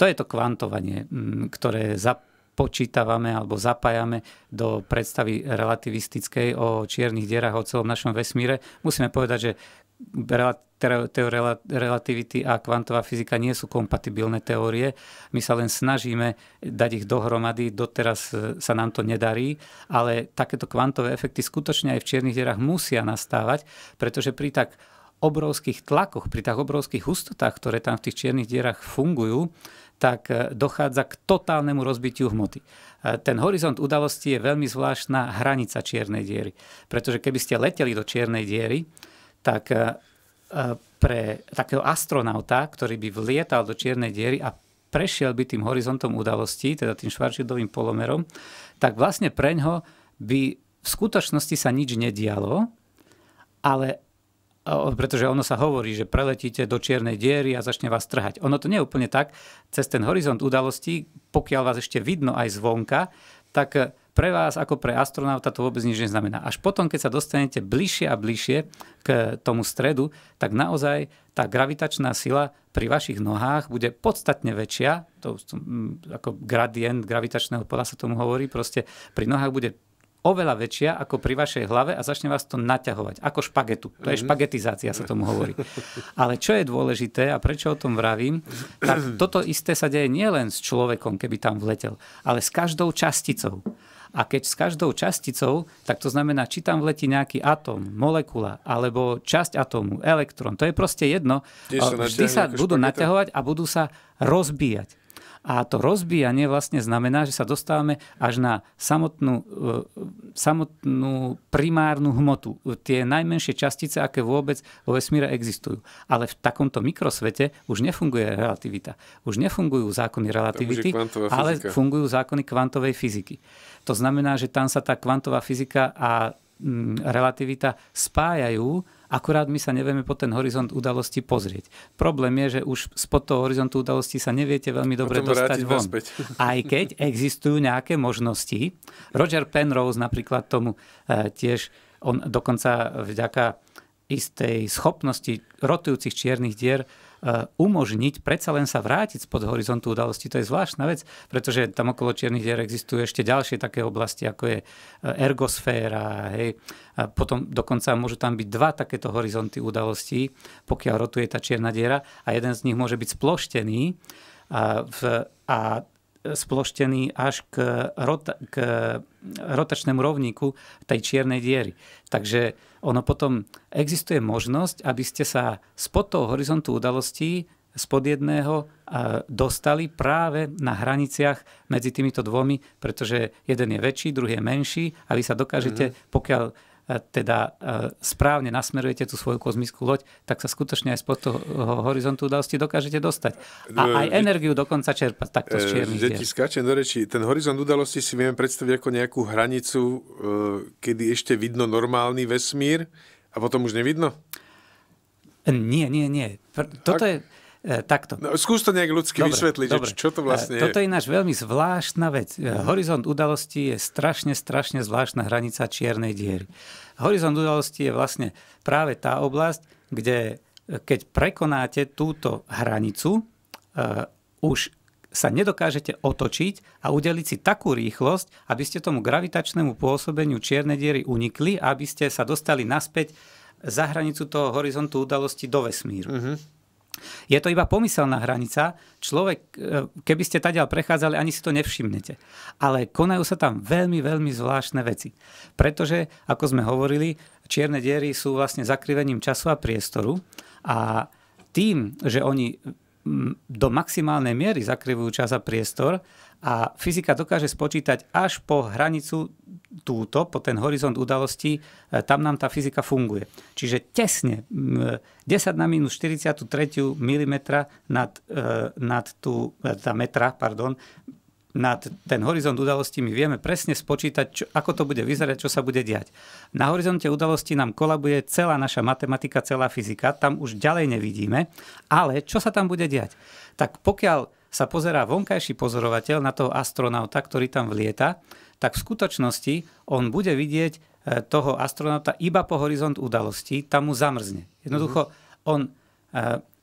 To je to kvantovanie, ktoré za počítavame alebo zapájame do predstavy relativistickej o čiernych dierach, o celom našom vesmíre. Musíme povedať, že teória relativity a kvantová fyzika nie sú kompatibilné teórie. My sa len snažíme dať ich dohromady, doteraz e, sa nám to nedarí, ale takéto kvantové efekty skutočne aj v čiernych dierach musia nastávať, pretože pri tak obrovských tlakoch, pri tak obrovských hustotách, ktoré tam v tých čiernych dierach fungujú, tak e, dochádza k totálnemu rozbitiu hmoty. E, ten horizont udalosti je veľmi zvláštna hranica čiernej diery. Pretože keby ste leteli do čiernej diery, tak e, pre takého astronauta, ktorý by vlietal do čiernej diery a prešiel by tým horizontom udalosti, teda tým švarčidovým polomerom, tak vlastne preňho by v skutočnosti sa nič nedialo, ale pretože ono sa hovorí, že preletíte do čiernej diery a začne vás trhať. Ono to nie je úplne tak. Cez ten horizont udalostí, pokiaľ vás ešte vidno aj zvonka, tak e, pre vás ako pre astronauta to vôbec nič neznamená. Až potom, keď sa dostanete bližšie a bližšie k e, tomu stredu, tak naozaj tá gravitačná sila pri vašich nohách bude podstatne väčšia, to, mm, ako gradient gravitačného pola sa tomu hovorí, proste pri nohách bude oveľa väčšia ako pri vašej hlave a začne vás to naťahovať, ako špagetu. To je mhm. špagetizácia, sa tomu hovorí. Ale čo je dôležité a prečo o tom vravím, tak toto isté sa deje nielen s človekom, keby tam vletel, ale s každou časticou. A keď s každou časticou, tak to znamená, či tam vletí nejaký atóm, molekula, alebo časť atómu, elektrón, to je proste jedno. Vždy sa, vždy sa budú špageta. naťahovať a budú sa rozbíjať. A to rozbíjanie vlastne znamená, že sa dostávame až na samotnú, e, samotnú primárnu hmotu. Tie najmenšie častice, aké vôbec vo vesmíre existujú. Ale v takomto mikrosvete už nefunguje relativita. Už nefungujú zákony relativity, ale fungujú zákony kvantovej fyziky. To znamená, že tam sa tá kvantová fyzika a mm, relativita spájajú Akurát my sa nevieme po ten horizont udalosti pozrieť. Problém je, že už spod toho horizontu udalosti sa neviete veľmi dobre dostať von. Bezpeť. Aj keď existujú nejaké možnosti. Roger Penrose napríklad tomu e, tiež, on dokonca vďaka istej schopnosti rotujúcich čiernych dier Eh, umožniť predsa len sa vrátiť spod horizontu udalosti. To je zvláštna vec, pretože tam okolo čiernych dier existujú ešte ďalšie také oblasti, ako je eh, ergosféra. Hej. A potom dokonca môžu tam byť dva takéto horizonty udalostí, pokiaľ rotuje tá čierna diera a jeden z nich môže byť sploštený. A, eh, v, a sploštený až k, rota, k rotačnému rovníku tej čiernej diery. Takže ono potom existuje možnosť, aby ste sa spod toho horizontu udalostí spod jedného dostali práve na hraniciach medzi týmito dvomi, pretože jeden je väčší, druhý je menší a vy sa dokážete, mhm. pokiaľ teda e, správne nasmerujete tú svoju kozmickú loď, tak sa skutočne aj spod toho e, horizontu udalosti dokážete dostať. A e, aj energiu dokonca čerpať takto z čiernych skáčem do reči, ten horizont udalosti si viem predstaviť ako nejakú hranicu, kedy ešte vidno normálny vesmír a potom už nevidno? Nie, nie, nie. Toto Ak... je E, takto. No, skús to nejak ľudsky dobre, vysvetliť, dobre. Že čo to vlastne e, je. Toto je náš veľmi zvláštna vec. E, mhm. Horizont udalosti je strašne, strašne zvláštna hranica čiernej diery. Horizont udalosti je vlastne práve tá oblasť, kde e, keď prekonáte túto hranicu, e, už sa nedokážete otočiť a udeliť si takú rýchlosť, aby ste tomu gravitačnému pôsobeniu čiernej diery unikli, aby ste sa dostali naspäť za hranicu toho horizontu udalosti do vesmíru. Uh-huh. Je to iba pomyselná hranica. Človek, e, keby ste tadiaľ prechádzali, ani si to nevšimnete. Ale konajú sa tam veľmi, veľmi zvláštne veci. Pretože, ako sme hovorili, čierne diery sú vlastne zakrivením času a priestoru a tým, že oni do maximálnej miery zakrivujú čas a priestor, a fyzika dokáže spočítať až po hranicu túto, po ten horizont udalostí, e, tam nám tá fyzika funguje. Čiže tesne 10 na minus 43 mm nad, e, nad tú, e, tá metra, pardon, nad ten horizont udalostí my vieme presne spočítať, čo, ako to bude vyzerať, čo sa bude diať. Na horizonte udalostí nám kolabuje celá naša matematika, celá fyzika, tam už ďalej nevidíme, ale čo sa tam bude diať? Tak pokiaľ sa pozerá vonkajší pozorovateľ na toho astronauta, ktorý tam vlieta, tak v skutočnosti on bude vidieť e, toho astronauta iba po horizont udalostí, tam mu zamrzne. Jednoducho, mhm. on e,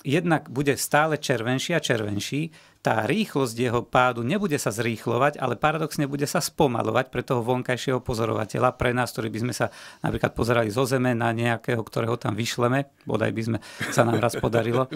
jednak bude stále červenší a červenší, tá rýchlosť jeho pádu nebude sa zrýchlovať, ale paradoxne bude sa spomalovať pre toho vonkajšieho pozorovateľa, pre nás, ktorý by sme sa napríklad pozerali zo zeme na nejakého, ktorého tam vyšleme, bodaj by sme sa nám raz podarilo. E,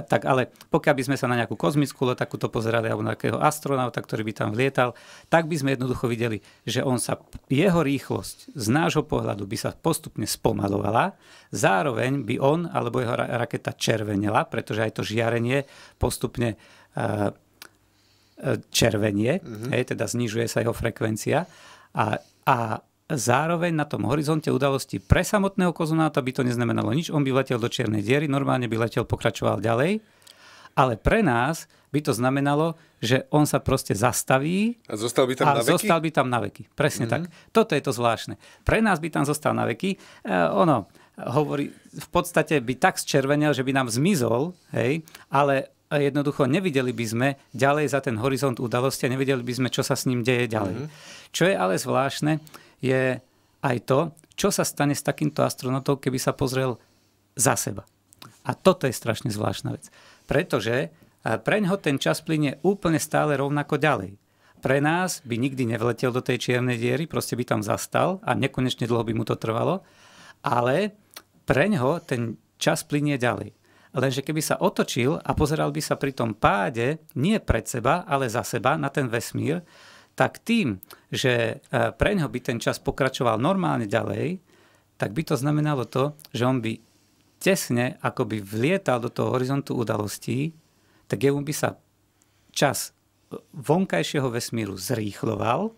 tak ale pokiaľ by sme sa na nejakú kozmickú to pozerali alebo na nejakého astronauta, ktorý by tam vlietal, tak by sme jednoducho videli, že on sa, jeho rýchlosť z nášho pohľadu by sa postupne spomalovala, zároveň by on alebo jeho raketa červenela, pretože aj to žiarenie postupne E, e, červenie, mm-hmm. hej, teda znižuje sa jeho frekvencia a, a zároveň na tom horizonte udalosti pre samotného kozonáta by to neznamenalo nič, on by letel do čiernej diery, normálne by letel, pokračoval ďalej, ale pre nás by to znamenalo, že on sa proste zastaví a zostal by tam, a na, veky? Zostal by tam na veky. Presne mm-hmm. tak. Mhm. Toto je to zvláštne. Pre nás by tam zostal na veky. E, ono hovorí, v podstate by tak zčervenil, že by nám zmizol, hej, ale jednoducho nevideli by sme ďalej za ten horizont udalosti a nevideli by sme, čo sa s ním deje ďalej. Mm-hmm. Čo je ale zvláštne, je aj to, čo sa stane s takýmto astronautom, keby sa pozrel za seba. A toto je strašne zvláštna vec. Pretože preň ho ten čas plynie úplne stále rovnako ďalej. Pre nás by nikdy nevletel do tej čiernej diery, proste by tam zastal a nekonečne dlho by mu to trvalo, ale preň ho ten čas plynie ďalej. Lenže keby sa otočil a pozeral by sa pri tom páde nie pred seba, ale za seba na ten vesmír, tak tým, že e, pre ňo by ten čas pokračoval normálne ďalej, tak by to znamenalo to, že on by tesne akoby vlietal do toho horizontu udalostí, tak jemu by sa čas e, vonkajšieho vesmíru zrýchloval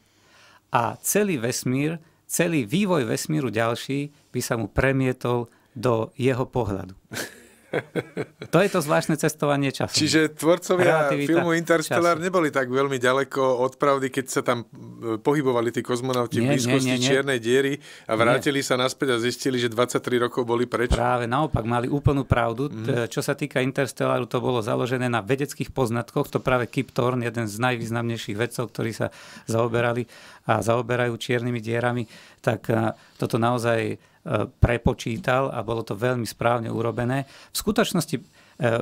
a celý vesmír, celý vývoj vesmíru ďalší by sa mu premietol do jeho pohľadu. To je to zvláštne cestovanie času. Čiže tvorcovia Relativita filmu Interstellar času. neboli tak veľmi ďaleko od pravdy, keď sa tam e, pohybovali tí kozmonauti nie, v blízkosti nie, nie, nie. čiernej diery a vrátili nie. sa naspäť a zistili, že 23 rokov boli preč. Práve naopak, mali úplnú pravdu. Mm. Čo sa týka Interstellaru, to bolo založené na vedeckých poznatkoch. To práve Kip Thorne, jeden z najvýznamnejších vedcov, ktorí sa zaoberali a zaoberajú čiernymi dierami, tak e, toto naozaj E, prepočítal a bolo to veľmi správne urobené. V skutočnosti e,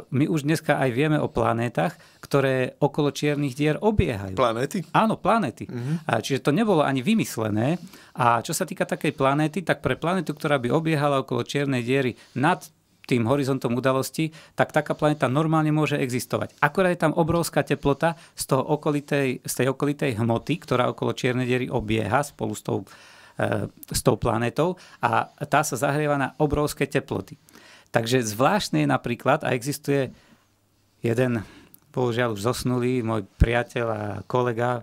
my už dneska aj vieme o planétach, ktoré okolo čiernych dier obiehajú. Planéty? Áno, planéty. Uh-huh. čiže to nebolo ani vymyslené. A čo sa týka takej planéty, tak pre planétu, ktorá by obiehala okolo čiernej diery nad tým horizontom udalosti, tak taká planéta normálne môže existovať. Akorát je tam obrovská teplota z, toho okolitej, z tej okolitej hmoty, ktorá okolo čiernej diery obieha spolu s tou s tou planetou a tá sa zahrieva na obrovské teploty. Takže zvláštne je napríklad, a existuje jeden, bohužiaľ už zosnulý, môj priateľ a kolega, e,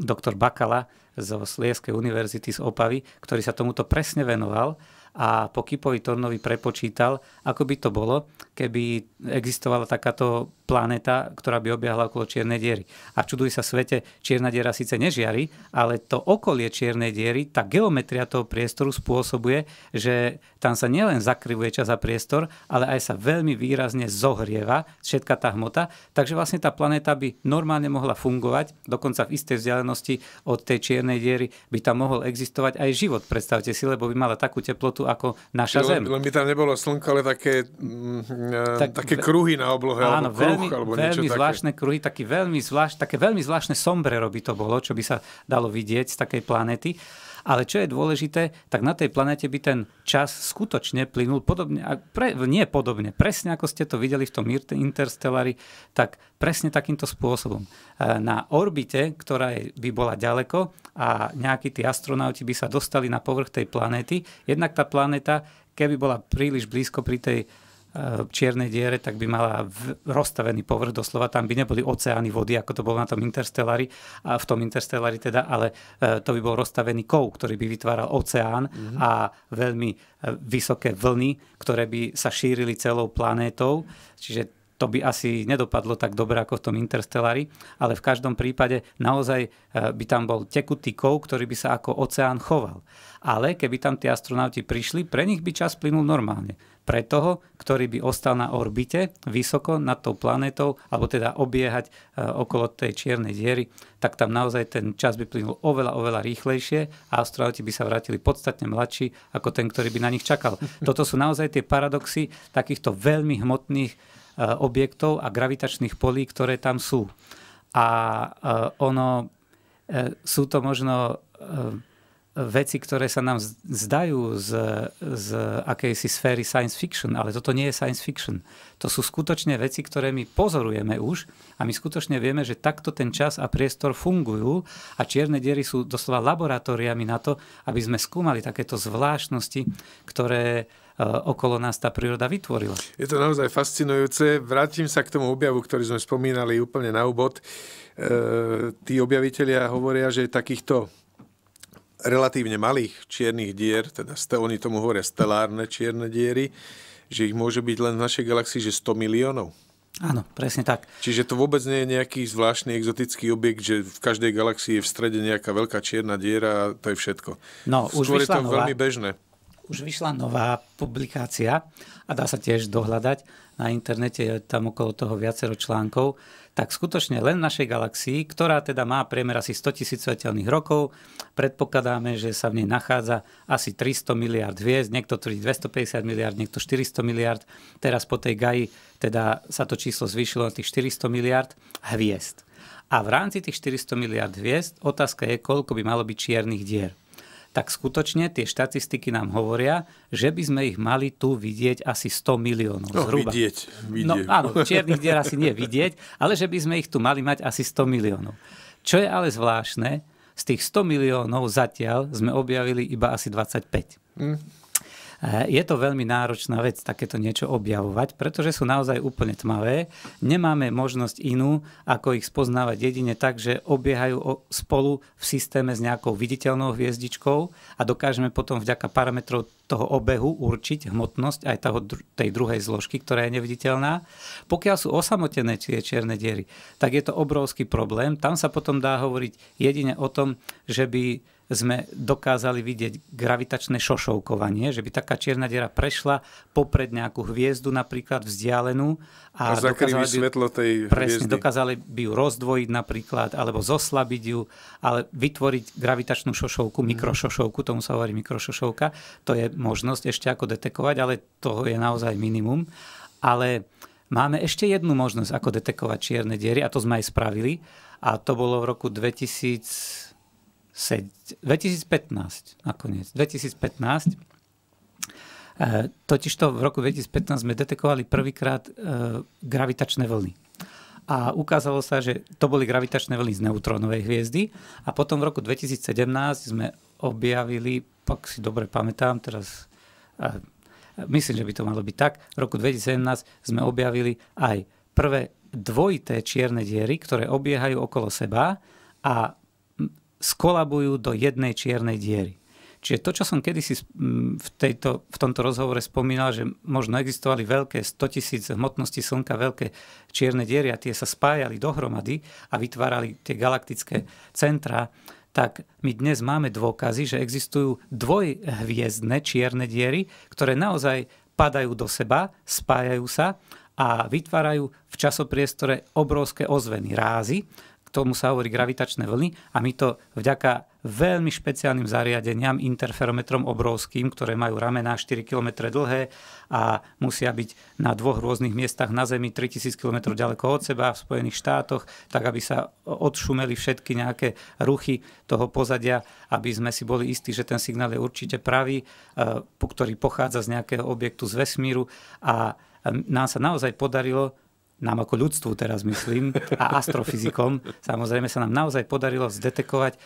doktor Bakala zo Slieskej univerzity z Opavy, ktorý sa tomuto presne venoval a po Kipovi Tornovi prepočítal, ako by to bolo, keby existovala takáto planéta, ktorá by obiahla okolo čiernej diery. A čuduj sa svete, čierna diera síce nežiari, ale to okolie čiernej diery, tá geometria toho priestoru spôsobuje, že tam sa nielen zakrivuje čas a priestor, ale aj sa veľmi výrazne zohrieva všetka tá hmota, takže vlastne tá planéta by normálne mohla fungovať, dokonca v istej vzdialenosti od tej čiernej diery by tam mohol existovať aj život, predstavte si, lebo by mala takú teplotu, planétu ako naša Zem. Len by tam nebolo slnko, ale také, mm, eh, tak, také kruhy na oblohe, áno, alebo kruh, veľmi, alebo veľmi niečo zvláštne také. kruhy, také veľmi zvlášť, také veľmi zvláštne sombrero by to bolo, čo by sa dalo vidieť z takej planéty. Ale čo je dôležité, tak na tej planete by ten čas skutočne plynul podobne, pre, nie podobne, presne ako ste to videli v tom Interstellari, tak presne takýmto spôsobom. E, na orbite, ktorá by bola ďaleko a nejakí tí astronauti by sa dostali na povrch tej planéty, jednak tá planéta, keby bola príliš blízko pri tej čiernej diere, tak by mala rozstavený povrch doslova, tam by neboli oceány vody, ako to bolo na tom interstellári, a v tom interstellári teda, ale e, to by bol rozstavený kov, ktorý by vytváral oceán mm-hmm. a veľmi e, vysoké vlny, ktoré by sa šírili celou planétou, čiže to by asi nedopadlo tak dobre ako v tom interstellári, ale v každom prípade naozaj e, by tam bol tekutý kov, ktorý by sa ako oceán choval. Ale keby tam tí astronauti prišli, pre nich by čas plynul normálne pre toho, ktorý by ostal na orbite vysoko nad tou planetou, alebo teda obiehať e, okolo tej čiernej diery, tak tam naozaj ten čas by plynul oveľa, oveľa rýchlejšie a astronauti by sa vrátili podstatne mladší ako ten, ktorý by na nich čakal. Toto sú naozaj tie paradoxy takýchto veľmi hmotných e, objektov a gravitačných polí, ktoré tam sú. A e, ono, sú to možno veci, ktoré sa nám zdajú z, z akejsi sféry science fiction, ale toto nie je science fiction. To sú skutočne veci, ktoré my pozorujeme už a my skutočne vieme, že takto ten čas a priestor fungujú a čierne diery sú doslova laboratóriami na to, aby sme skúmali takéto zvláštnosti, ktoré e, okolo nás tá príroda vytvorila. Je to naozaj fascinujúce. Vrátim sa k tomu objavu, ktorý sme spomínali úplne na úbod. E, tí objavitelia hovoria, že takýchto relatívne malých čiernych dier, teda oni tomu hovoria stelárne čierne diery, že ich môže byť len v našej galaxii že 100 miliónov. Áno, presne tak. Čiže to vôbec nie je nejaký zvláštny exotický objekt, že v každej galaxii je v strede nejaká veľká čierna diera a to je všetko. No, Skôr už Skôr je to nová, veľmi bežné. Už vyšla nová publikácia a dá sa tiež dohľadať na internete, je tam okolo toho viacero článkov tak skutočne len v našej galaxii, ktorá teda má priemer asi 100 tisíc svetelných rokov, predpokladáme, že sa v nej nachádza asi 300 miliard hviezd, niekto tvrdí 250 miliard, niekto 400 miliard. Teraz po tej Gaji teda sa to číslo zvýšilo na tých 400 miliard hviezd. A v rámci tých 400 miliard hviezd otázka je, koľko by malo byť čiernych dier tak skutočne tie štatistiky nám hovoria, že by sme ich mali tu vidieť asi 100 miliónov no, zhruba. Vidieť, no, vidieť. No áno, čiernych dier asi nie vidieť, ale že by sme ich tu mali mať asi 100 miliónov. Čo je ale zvláštne, z tých 100 miliónov zatiaľ sme objavili iba asi 25. Mm. Hm. Eh, je to veľmi náročná vec takéto niečo objavovať, pretože sú naozaj úplne tmavé. Nemáme možnosť inú, ako ich spoznávať jedine tak, že obiehajú spolu v systéme s nejakou viditeľnou hviezdičkou a dokážeme potom vďaka parametrov toho obehu určiť hmotnosť aj toho, tej druhej zložky, ktorá je neviditeľná. Pokiaľ sú osamotené tie čierne diery, tak je to obrovský problém. Tam sa potom dá hovoriť jedine o tom, že by sme dokázali vidieť gravitačné šošovkovanie, že by taká čierna diera prešla popred nejakú hviezdu napríklad vzdialenú a, a dokázali by, svetlo tej presne, hviezdy. dokázali by ju rozdvojiť napríklad, alebo zoslabiť ju, ale vytvoriť gravitačnú šošovku, mhm. mikrošošovku, tomu sa hovorí mikrošošovka, to je možnosť ešte ako detekovať, ale toho je naozaj minimum. Ale Máme ešte jednu možnosť, ako detekovať čierne diery, a to sme aj spravili. A to bolo v roku 2000, 2015 nakoniec, 2015. E, totižto v roku 2015 sme detekovali prvýkrát e, gravitačné vlny. A ukázalo sa, že to boli gravitačné vlny z neutrónovej hviezdy. A potom v roku 2017 sme objavili, pak si dobre pamätám, teraz e, myslím, že by to malo byť tak, v roku 2017 sme objavili aj prvé dvojité čierne diery, ktoré obiehajú okolo seba a skolabujú do jednej čiernej diery. Čiže to, čo som kedysi v, tejto, v tomto rozhovore spomínal, že možno existovali veľké 100 tisíc hmotnosti Slnka, veľké čierne diery a tie sa spájali dohromady a vytvárali tie galaktické centra, tak my dnes máme dôkazy, že existujú dvojhviezdne čierne diery, ktoré naozaj padajú do seba, spájajú sa a vytvárajú v časopriestore obrovské ozveny, rázy k tomu sa hovorí gravitačné vlny a my to vďaka veľmi špeciálnym zariadeniam, interferometrom obrovským, ktoré majú ramená 4 km dlhé a musia byť na dvoch rôznych miestach na Zemi 3000 km ďaleko od seba v Spojených štátoch, tak aby sa odšumeli všetky nejaké ruchy toho pozadia, aby sme si boli istí, že ten signál je určite pravý, e, ktorý pochádza z nejakého objektu z vesmíru a e, nám sa naozaj podarilo nám ako ľudstvu teraz myslím, a astrofyzikom, samozrejme sa nám naozaj podarilo zdetekovať e,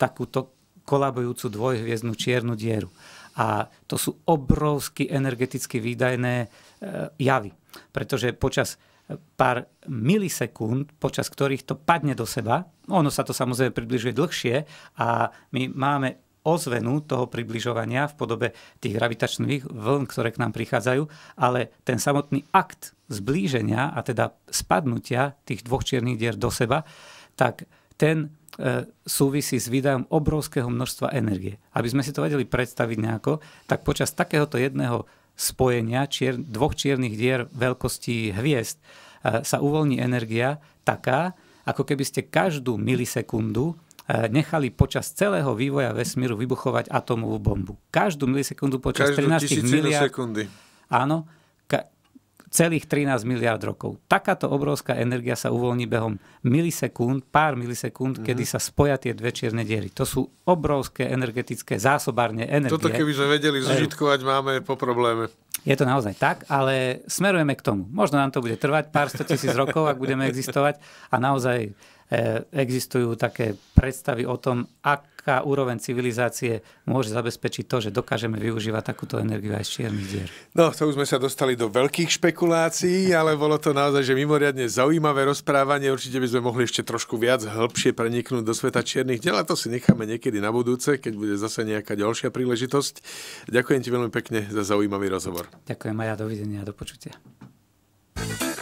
takúto kolabujúcu dvojhviezdnú čiernu dieru. A to sú obrovsky energeticky výdajné e, javy, pretože počas pár milisekúnd, počas ktorých to padne do seba. Ono sa to samozrejme približuje dlhšie a my máme ozvenu toho približovania v podobe tých gravitačných vln, ktoré k nám prichádzajú, ale ten samotný akt zblíženia a teda spadnutia tých dvoch čiernych dier do seba, tak ten e, súvisí s výdajom obrovského množstva energie. Aby sme si to vedeli predstaviť nejako, tak počas takéhoto jedného spojenia čier, dvoch čiernych dier veľkosti hviezd e, sa uvoľní energia taká, ako keby ste každú milisekundu E, nechali počas celého vývoja vesmíru vybuchovať atomovú bombu. Každú milisekundu počas Každú 13 miliard... Sekundy. Áno, ka- celých 13 miliard rokov. Takáto obrovská energia sa uvoľní behom milisekúnd, pár milisekúnd, mm-hmm. kedy sa spoja tie dve čierne diery. To sú obrovské energetické zásobárne energie. Toto keby sme vedeli zužitkovať, máme po probléme. Je to naozaj tak, ale smerujeme k tomu. Možno nám to bude trvať pár sto tisíc rokov, ak budeme existovať a naozaj E, existujú také predstavy o tom, aká úroveň civilizácie môže zabezpečiť to, že dokážeme využívať takúto energiu aj z čiernych dier. No, to už sme sa dostali do veľkých špekulácií, ale bolo to naozaj že mimoriadne zaujímavé rozprávanie. Určite by sme mohli ešte trošku viac hĺbšie preniknúť do sveta čiernych diel, a to si necháme niekedy na budúce, keď bude zase nejaká ďalšia príležitosť. Ďakujem ti veľmi pekne za zaujímavý rozhovor. Ďakujem aj ja, dovidenia a do počutia.